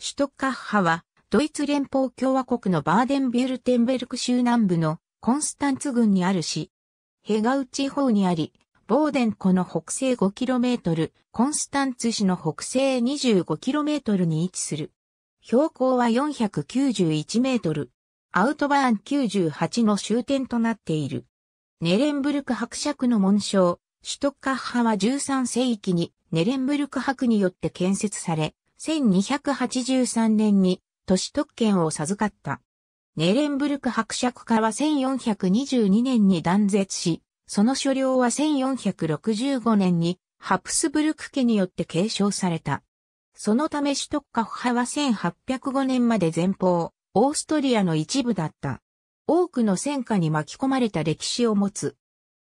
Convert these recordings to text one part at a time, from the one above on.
シュトッカッハは、ドイツ連邦共和国のバーデンビュルテンベルク州南部のコンスタンツ郡にある市。ヘガウ地方にあり、ボーデン湖の北西 5km、コンスタンツ市の北西 25km に位置する。標高は491メートル。アウトバーン98の終点となっている。ネレンブルク伯爵の紋章、シュトッカッハは13世紀にネレンブルク伯によって建設され、1283年に都市特権を授かった。ネーレンブルク伯爵家は1422年に断絶し、その所領は1465年にハプスブルク家によって継承された。そのため首都カフ派は1805年まで前方、オーストリアの一部だった。多くの戦火に巻き込まれた歴史を持つ。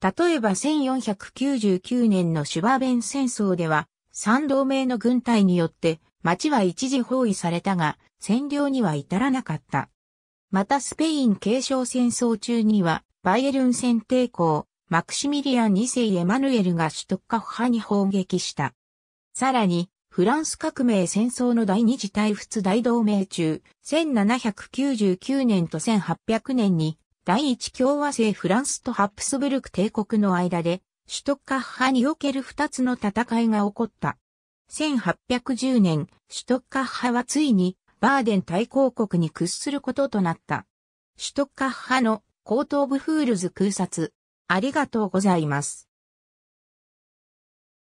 例えば1499年のシュバーベン戦争では、三同盟の軍隊によって町は一時包囲されたが占領には至らなかった。またスペイン継承戦争中にはバイエルン戦抵抗、マクシミリアン2世エマヌエルが首都カフ派に砲撃した。さらに、フランス革命戦争の第二次大仏大同盟中、1799年と1800年に、第一共和制フランスとハプスブルク帝国の間で、シュトッカッハにおける二つの戦いが起こった。1810年、シュトッカッハはついにバーデン大公国に屈することとなった。シュトッカッハの後頭部フールズ空撮。ありがとうございます。